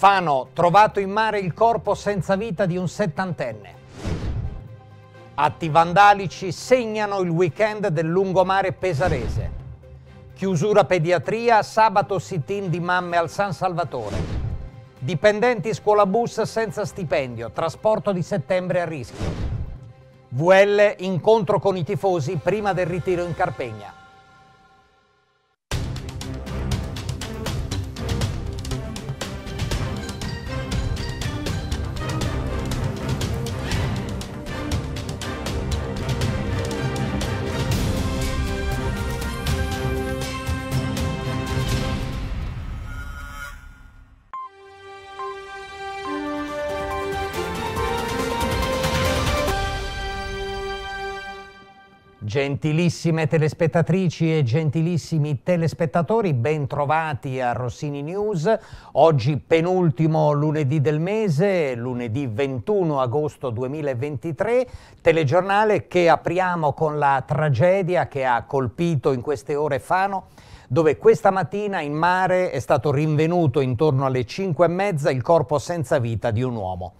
Fano, trovato in mare il corpo senza vita di un settantenne. Atti vandalici segnano il weekend del lungomare pesarese. Chiusura pediatria, sabato sit-in di mamme al San Salvatore. Dipendenti scuola bus senza stipendio, trasporto di settembre a rischio. VL incontro con i tifosi prima del ritiro in Carpegna. Gentilissime telespettatrici e gentilissimi telespettatori, ben trovati a Rossini News. Oggi penultimo lunedì del mese, lunedì 21 agosto 2023, telegiornale che apriamo con la tragedia che ha colpito in queste ore Fano dove questa mattina in mare è stato rinvenuto intorno alle 5 e mezza il corpo senza vita di un uomo.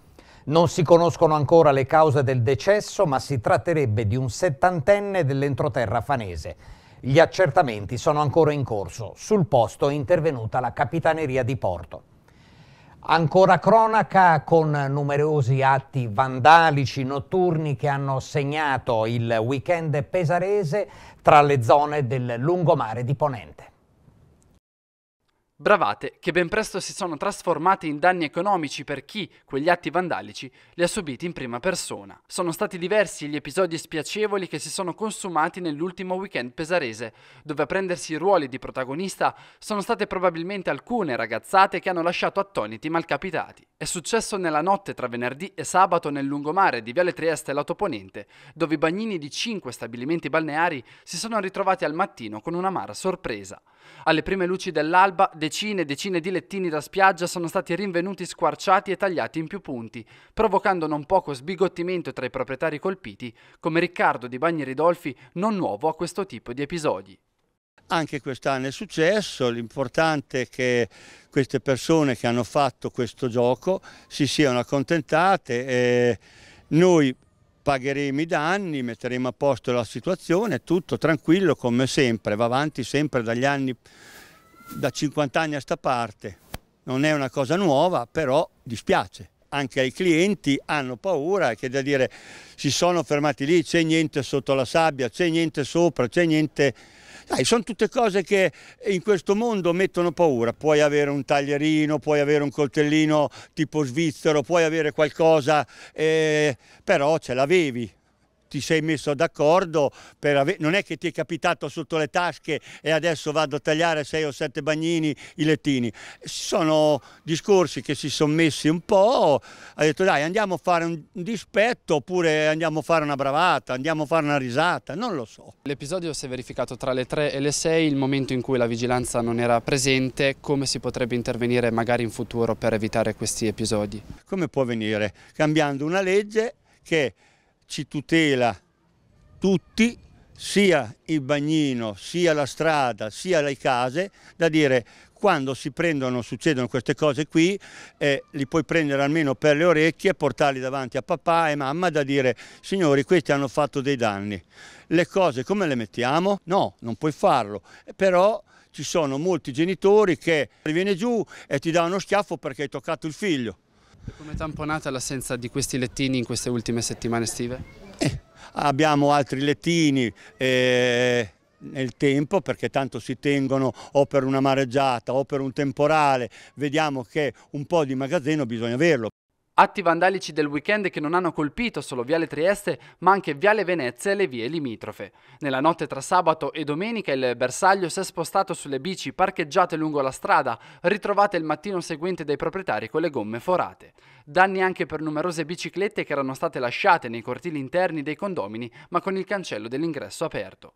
Non si conoscono ancora le cause del decesso, ma si tratterebbe di un settantenne dell'entroterra fanese. Gli accertamenti sono ancora in corso. Sul posto è intervenuta la Capitaneria di Porto. Ancora cronaca con numerosi atti vandalici notturni che hanno segnato il weekend pesarese tra le zone del lungomare di Ponente. Bravate che ben presto si sono trasformate in danni economici per chi quegli atti vandalici li ha subiti in prima persona. Sono stati diversi gli episodi spiacevoli che si sono consumati nell'ultimo weekend pesarese, dove a prendersi i ruoli di protagonista sono state probabilmente alcune ragazzate che hanno lasciato attoniti i malcapitati. È successo nella notte tra venerdì e sabato nel lungomare di Viale Trieste e Lato Ponente, dove i bagnini di cinque stabilimenti balneari si sono ritrovati al mattino con una un'amara sorpresa. Alle prime luci dell'alba decine e decine di lettini da spiaggia sono stati rinvenuti squarciati e tagliati in più punti, provocando non poco sbigottimento tra i proprietari colpiti, come Riccardo di Bagni Ridolfi, non nuovo a questo tipo di episodi. Anche quest'anno è successo, l'importante è che queste persone che hanno fatto questo gioco si siano accontentate e noi pagheremo i danni, metteremo a posto la situazione, tutto tranquillo come sempre, va avanti sempre dagli anni da 50 anni a sta parte. Non è una cosa nuova, però dispiace. Anche ai clienti hanno paura che da dire si sono fermati lì, c'è niente sotto la sabbia, c'è niente sopra, c'è niente... Dai, sono tutte cose che in questo mondo mettono paura. Puoi avere un taglierino, puoi avere un coltellino tipo svizzero, puoi avere qualcosa, eh, però ce l'avevi ti sei messo d'accordo, ave... non è che ti è capitato sotto le tasche e adesso vado a tagliare sei o sette bagnini i lettini. Sono discorsi che si sono messi un po', ha detto dai andiamo a fare un dispetto oppure andiamo a fare una bravata, andiamo a fare una risata, non lo so. L'episodio si è verificato tra le 3 e le 6, il momento in cui la vigilanza non era presente, come si potrebbe intervenire magari in futuro per evitare questi episodi? Come può venire? Cambiando una legge che ci tutela tutti, sia il bagnino, sia la strada, sia le case, da dire quando si prendono, succedono queste cose qui, eh, li puoi prendere almeno per le orecchie, e portarli davanti a papà e mamma da dire signori questi hanno fatto dei danni. Le cose come le mettiamo? No, non puoi farlo, però ci sono molti genitori che viene giù e ti dà uno schiaffo perché hai toccato il figlio. Come tamponata l'assenza di questi lettini in queste ultime settimane estive? Eh, abbiamo altri lettini, eh nel tempo perché tanto si tengono o per una mareggiata o per un temporale, vediamo che un po' di magazzino bisogna averlo. Atti vandalici del weekend che non hanno colpito solo Viale Trieste, ma anche Viale Venezia e le vie limitrofe. Nella notte tra sabato e domenica il bersaglio si è spostato sulle bici parcheggiate lungo la strada, ritrovate il mattino seguente dai proprietari con le gomme forate danni anche per numerose biciclette che erano state lasciate nei cortili interni dei condomini ma con il cancello dell'ingresso aperto.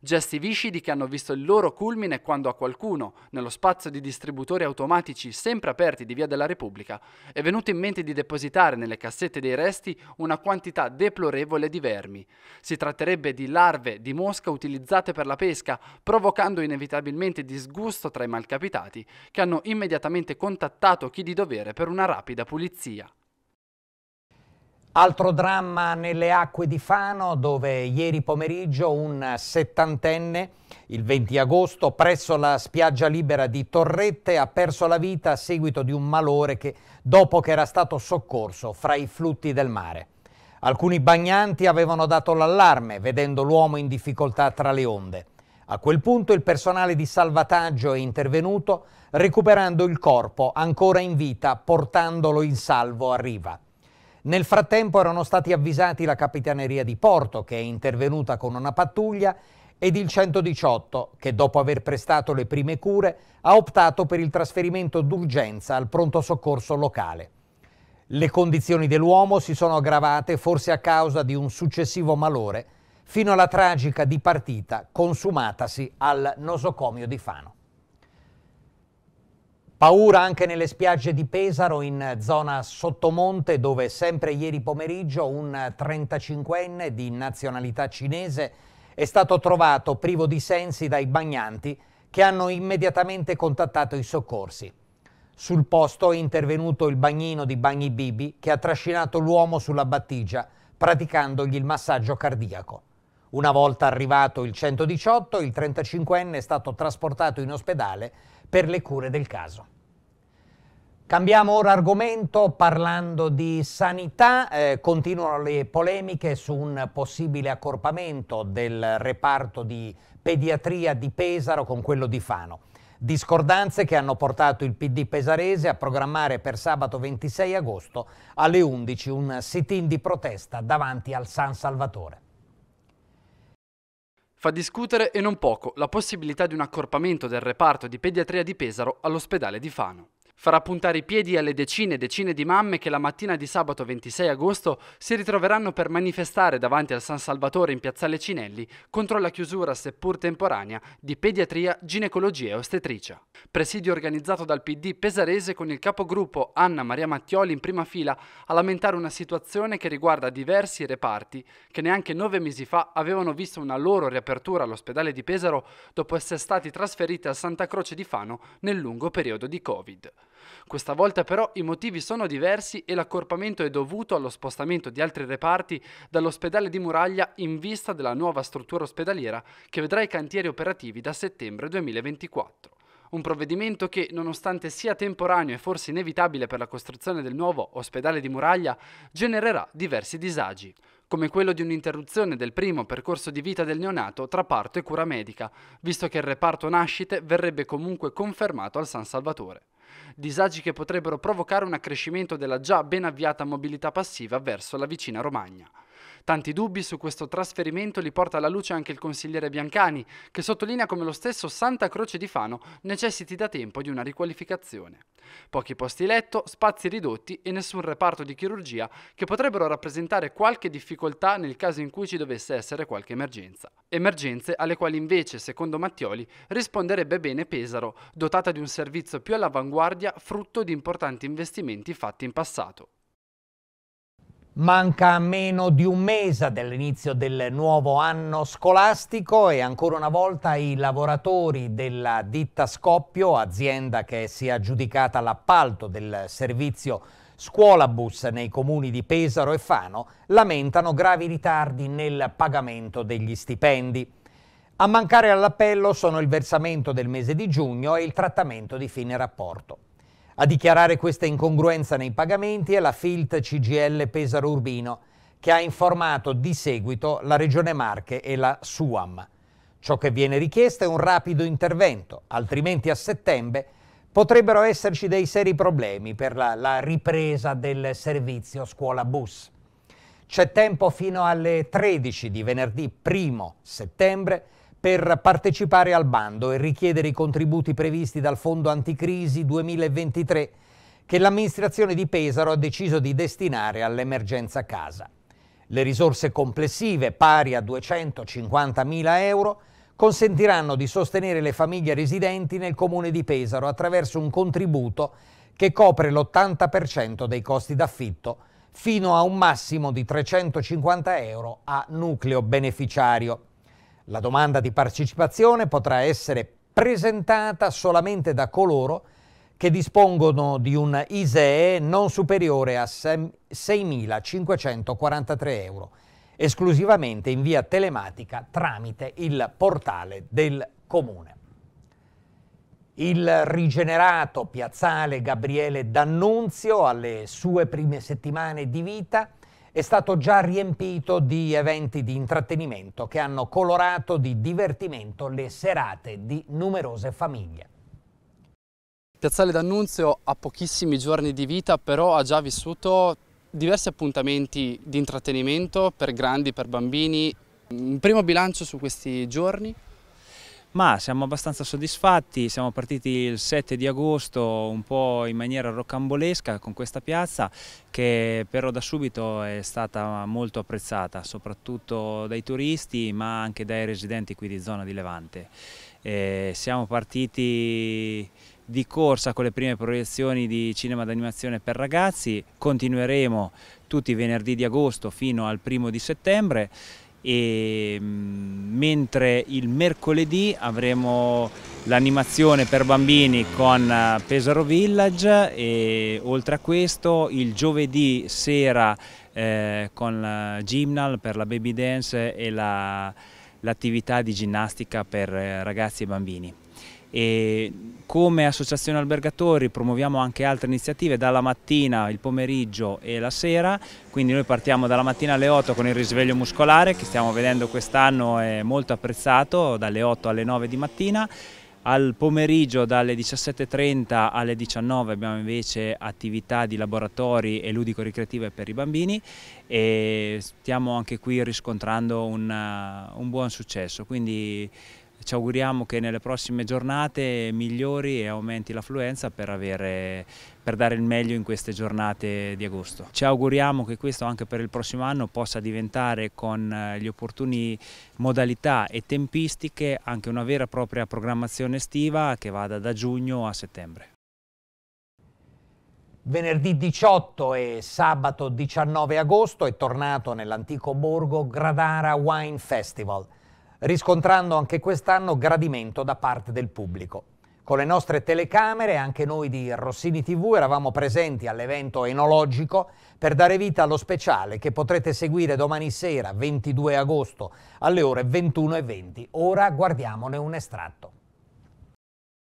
Gesti viscidi che hanno visto il loro culmine quando a qualcuno, nello spazio di distributori automatici sempre aperti di Via della Repubblica, è venuto in mente di depositare nelle cassette dei resti una quantità deplorevole di vermi. Si tratterebbe di larve di mosca utilizzate per la pesca, provocando inevitabilmente disgusto tra i malcapitati che hanno immediatamente contattato chi di dovere per una rapida pulizia polizia. Altro dramma nelle acque di Fano dove ieri pomeriggio un settantenne, il 20 agosto, presso la spiaggia libera di Torrette ha perso la vita a seguito di un malore che, dopo che era stato soccorso fra i flutti del mare. Alcuni bagnanti avevano dato l'allarme vedendo l'uomo in difficoltà tra le onde. A quel punto il personale di salvataggio è intervenuto recuperando il corpo ancora in vita portandolo in salvo a riva. Nel frattempo erano stati avvisati la Capitaneria di Porto che è intervenuta con una pattuglia ed il 118 che dopo aver prestato le prime cure ha optato per il trasferimento d'urgenza al pronto soccorso locale. Le condizioni dell'uomo si sono aggravate forse a causa di un successivo malore fino alla tragica dipartita consumatasi al nosocomio di Fano. Paura anche nelle spiagge di Pesaro in zona Sottomonte dove sempre ieri pomeriggio un 35enne di nazionalità cinese è stato trovato privo di sensi dai bagnanti che hanno immediatamente contattato i soccorsi. Sul posto è intervenuto il bagnino di Bagni Bibi che ha trascinato l'uomo sulla battigia praticandogli il massaggio cardiaco. Una volta arrivato il 118, il 35enne è stato trasportato in ospedale per le cure del caso. Cambiamo ora argomento parlando di sanità, eh, continuano le polemiche su un possibile accorpamento del reparto di pediatria di Pesaro con quello di Fano. Discordanze che hanno portato il PD pesarese a programmare per sabato 26 agosto alle 11 un sit-in di protesta davanti al San Salvatore. Fa discutere e non poco la possibilità di un accorpamento del reparto di pediatria di Pesaro all'ospedale di Fano farà puntare i piedi alle decine e decine di mamme che la mattina di sabato 26 agosto si ritroveranno per manifestare davanti al San Salvatore in Piazzale Cinelli contro la chiusura, seppur temporanea, di pediatria, ginecologia e ostetricia. Presidio organizzato dal PD pesarese con il capogruppo Anna Maria Mattioli in prima fila a lamentare una situazione che riguarda diversi reparti che neanche nove mesi fa avevano visto una loro riapertura all'ospedale di Pesaro dopo essere stati trasferiti a Santa Croce di Fano nel lungo periodo di Covid. Questa volta però i motivi sono diversi e l'accorpamento è dovuto allo spostamento di altri reparti dall'ospedale di Muraglia in vista della nuova struttura ospedaliera che vedrà i cantieri operativi da settembre 2024. Un provvedimento che, nonostante sia temporaneo e forse inevitabile per la costruzione del nuovo ospedale di Muraglia, genererà diversi disagi come quello di un'interruzione del primo percorso di vita del neonato tra parto e cura medica, visto che il reparto nascite verrebbe comunque confermato al San Salvatore disagi che potrebbero provocare un accrescimento della già ben avviata mobilità passiva verso la vicina Romagna. Tanti dubbi su questo trasferimento li porta alla luce anche il consigliere Biancani, che sottolinea come lo stesso Santa Croce di Fano necessiti da tempo di una riqualificazione. Pochi posti letto, spazi ridotti e nessun reparto di chirurgia che potrebbero rappresentare qualche difficoltà nel caso in cui ci dovesse essere qualche emergenza. Emergenze alle quali invece, secondo Mattioli, risponderebbe bene Pesaro, dotata di un servizio più all'avanguardia frutto di importanti investimenti fatti in passato. Manca meno di un mese dall'inizio del nuovo anno scolastico e ancora una volta i lavoratori della ditta Scoppio, azienda che si è aggiudicata l'appalto del servizio scuolabus nei comuni di Pesaro e Fano, lamentano gravi ritardi nel pagamento degli stipendi. A mancare all'appello sono il versamento del mese di giugno e il trattamento di fine rapporto. A dichiarare questa incongruenza nei pagamenti è la FILT CGL Pesaro Urbino, che ha informato di seguito la Regione Marche e la SUAM. Ciò che viene richiesto è un rapido intervento, altrimenti a settembre potrebbero esserci dei seri problemi per la, la ripresa del servizio scuola bus. C'è tempo fino alle 13 di venerdì 1 settembre per partecipare al bando e richiedere i contributi previsti dal Fondo Anticrisi 2023 che l'amministrazione di Pesaro ha deciso di destinare all'emergenza casa. Le risorse complessive, pari a 250.000 euro, consentiranno di sostenere le famiglie residenti nel comune di Pesaro attraverso un contributo che copre l'80% dei costi d'affitto, fino a un massimo di 350 euro a nucleo beneficiario. La domanda di partecipazione potrà essere presentata solamente da coloro che dispongono di un ISEE non superiore a 6.543 euro, esclusivamente in via telematica tramite il portale del Comune. Il rigenerato piazzale Gabriele D'Annunzio alle sue prime settimane di vita è stato già riempito di eventi di intrattenimento che hanno colorato di divertimento le serate di numerose famiglie. Piazzale d'Annunzio ha pochissimi giorni di vita, però ha già vissuto diversi appuntamenti di intrattenimento per grandi, per bambini. Un primo bilancio su questi giorni? ma siamo abbastanza soddisfatti, siamo partiti il 7 di agosto un po' in maniera rocambolesca con questa piazza che però da subito è stata molto apprezzata, soprattutto dai turisti ma anche dai residenti qui di zona di Levante. E siamo partiti di corsa con le prime proiezioni di cinema d'animazione per ragazzi, continueremo tutti i venerdì di agosto fino al primo di settembre e mm, mentre il mercoledì avremo l'animazione per bambini con eh, Pesaro Village e oltre a questo il giovedì sera eh, con la eh, Gymnal per la baby dance e l'attività la, di ginnastica per eh, ragazzi e bambini e come associazione albergatori promuoviamo anche altre iniziative dalla mattina, il pomeriggio e la sera, quindi noi partiamo dalla mattina alle 8 con il risveglio muscolare che stiamo vedendo quest'anno è molto apprezzato dalle 8 alle 9 di mattina al pomeriggio dalle 17.30 alle 19 abbiamo invece attività di laboratori e ludico-ricreative per i bambini e stiamo anche qui riscontrando un, un buon successo. Quindi ci auguriamo che nelle prossime giornate migliori e aumenti l'affluenza per, per dare il meglio in queste giornate di agosto. Ci auguriamo che questo anche per il prossimo anno possa diventare con eh, le opportuni modalità e tempistiche anche una vera e propria programmazione estiva che vada da giugno a settembre. Venerdì 18 e sabato 19 agosto è tornato nell'antico borgo Gradara Wine Festival riscontrando anche quest'anno gradimento da parte del pubblico. Con le nostre telecamere, anche noi di Rossini TV eravamo presenti all'evento enologico per dare vita allo speciale che potrete seguire domani sera, 22 agosto, alle ore 21.20. Ora guardiamone un estratto.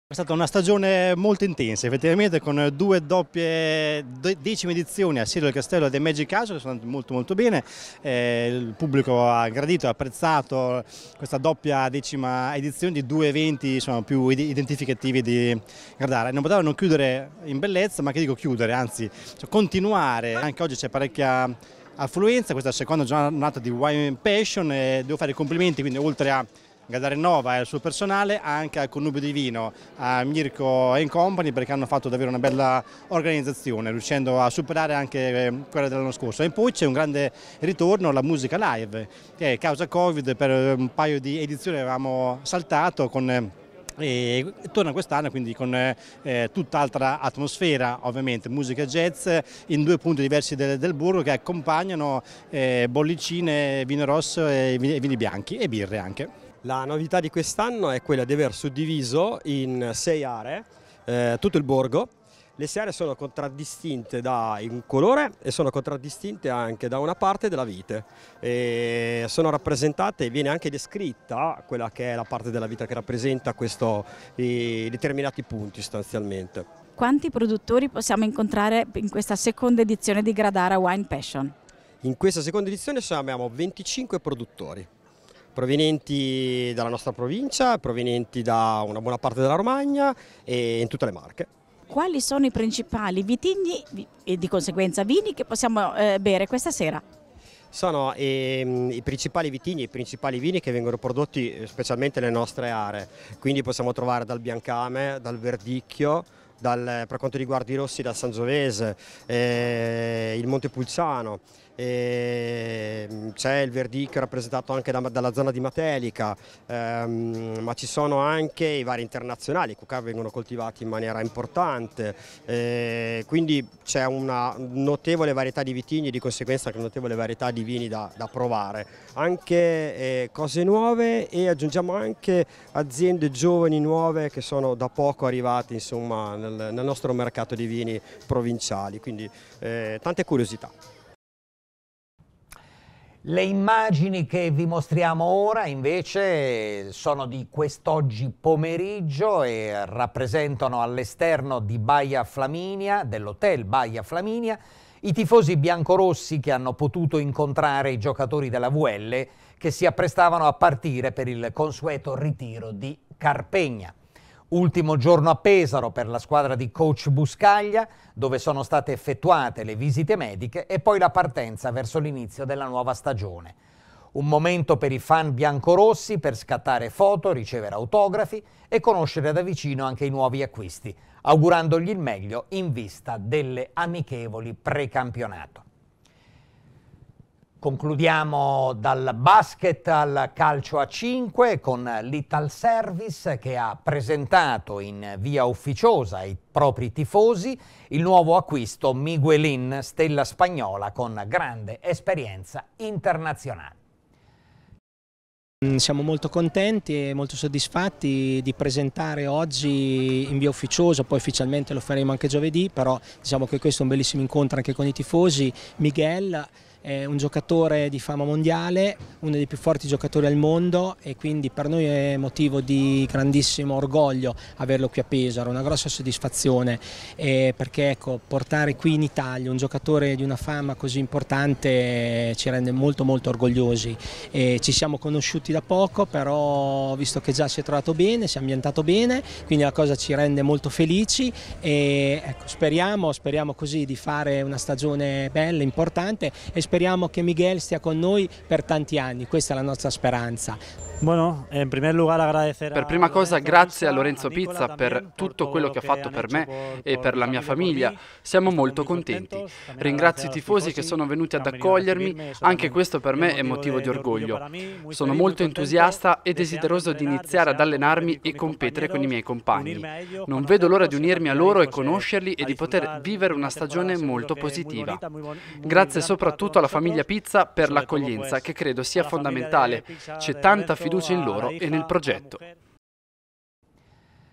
È stata una stagione molto intensa, effettivamente con due doppie decime edizioni a Sirio del Castello e The Magic Castle che sono andate molto molto bene, eh, il pubblico ha gradito, e apprezzato questa doppia decima edizione di due eventi insomma, più identificativi di Gardara. Non potevano non chiudere in bellezza, ma che dico chiudere, anzi cioè continuare, anche oggi c'è parecchia affluenza, questa è la seconda giornata di Wine Passion e devo fare i complimenti, quindi oltre a Gadarenova e il suo personale, anche al Connubio di Vino, a Mirko e Company perché hanno fatto davvero una bella organizzazione, riuscendo a superare anche ehm, quella dell'anno scorso. E poi c'è un grande ritorno alla musica live, che causa Covid per ehm, un paio di edizioni avevamo saltato con eh, e torna quest'anno quindi con eh, eh, tutt'altra atmosfera ovviamente, musica jazz in due punti diversi del, del burro che accompagnano eh, bollicine, vino rosso e vini, vini bianchi e birre anche. La novità di quest'anno è quella di aver suddiviso in sei aree eh, tutto il borgo. Le sei aree sono contraddistinte da un colore e sono contraddistinte anche da una parte della vite. E sono rappresentate e viene anche descritta quella che è la parte della vita che rappresenta questo, i determinati punti sostanzialmente. Quanti produttori possiamo incontrare in questa seconda edizione di Gradara Wine Passion? In questa seconda edizione abbiamo 25 produttori provenienti dalla nostra provincia, provenienti da una buona parte della Romagna e in tutte le Marche. Quali sono i principali vitigni e di conseguenza vini che possiamo eh, bere questa sera? sono ehm, i principali vitigni, i principali vini che vengono prodotti eh, specialmente nelle nostre aree, quindi possiamo trovare dal biancame, dal verdicchio, dal, per quanto riguarda i rossi da Sangiovese, eh, il Monte Pulciano, eh, c'è il Verdic rappresentato anche da, dalla zona di Matelica, ehm, ma ci sono anche i vari internazionali, i cucà vengono coltivati in maniera importante, eh, quindi c'è una notevole varietà di vitigni e di conseguenza anche una notevole varietà di vini da, da provare, anche eh, cose nuove e aggiungiamo anche aziende giovani nuove che sono da poco arrivate insomma nel nel, nel nostro mercato di vini provinciali, quindi eh, tante curiosità. Le immagini che vi mostriamo ora invece sono di quest'oggi pomeriggio e rappresentano all'esterno di Baia Flaminia, dell'hotel Baia Flaminia, i tifosi biancorossi che hanno potuto incontrare i giocatori della VL che si apprestavano a partire per il consueto ritiro di Carpegna. Ultimo giorno a Pesaro per la squadra di coach Buscaglia, dove sono state effettuate le visite mediche e poi la partenza verso l'inizio della nuova stagione. Un momento per i fan biancorossi per scattare foto, ricevere autografi e conoscere da vicino anche i nuovi acquisti, augurandogli il meglio in vista delle amichevoli precampionato. Concludiamo dal basket al calcio a 5 con l'Ital Service che ha presentato in via ufficiosa ai propri tifosi il nuovo acquisto Miguelin, stella spagnola con grande esperienza internazionale. Siamo molto contenti e molto soddisfatti di presentare oggi in via ufficiosa, poi ufficialmente lo faremo anche giovedì, però diciamo che questo è un bellissimo incontro anche con i tifosi. Miguel è un giocatore di fama mondiale, uno dei più forti giocatori al mondo e quindi per noi è motivo di grandissimo orgoglio averlo qui a Pesaro, una grossa soddisfazione eh, perché ecco, portare qui in Italia un giocatore di una fama così importante ci rende molto molto orgogliosi. Eh, ci siamo conosciuti da poco però visto che già si è trovato bene, si è ambientato bene, quindi la cosa ci rende molto felici e ecco, speriamo, speriamo così di fare una stagione bella, importante e speriamo speriamo che Miguel stia con noi per tanti anni, questa è la nostra speranza. Per prima cosa grazie a Lorenzo Pizza per tutto quello che ha fatto per me e per la mia famiglia, siamo molto contenti. Ringrazio i tifosi che sono venuti ad accogliermi, anche questo per me è motivo di orgoglio. Sono molto entusiasta e desideroso di iniziare ad allenarmi e competere con i miei compagni. Non vedo l'ora di unirmi a loro e eh, conoscerli e di poter vivere una stagione molto positiva. Grazie soprattutto alla famiglia Pizza per l'accoglienza che credo sia fondamentale. C'è tanta fiducia fiducia in loro e nel progetto.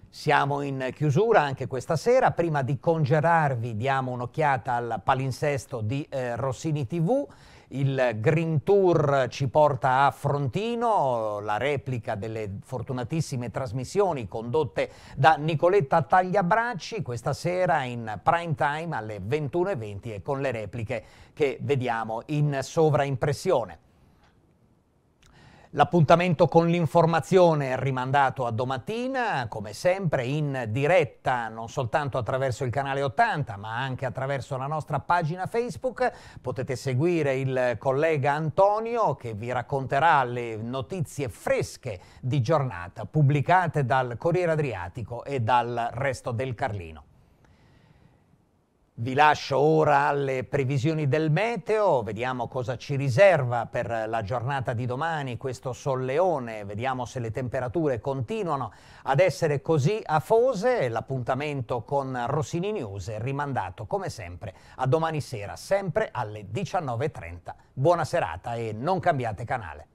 Siamo in chiusura anche questa sera, prima di congerarvi diamo un'occhiata al palinsesto di eh, Rossini TV, il Green Tour ci porta a Frontino, la replica delle fortunatissime trasmissioni condotte da Nicoletta Tagliabracci questa sera in prime time alle 21.20 e con le repliche che vediamo in sovraimpressione. L'appuntamento con l'informazione è rimandato a domattina, come sempre in diretta, non soltanto attraverso il canale 80, ma anche attraverso la nostra pagina Facebook. Potete seguire il collega Antonio che vi racconterà le notizie fresche di giornata pubblicate dal Corriere Adriatico e dal resto del Carlino. Vi lascio ora alle previsioni del meteo, vediamo cosa ci riserva per la giornata di domani questo solleone, vediamo se le temperature continuano ad essere così afose. L'appuntamento con Rossini News è rimandato come sempre a domani sera, sempre alle 19.30. Buona serata e non cambiate canale.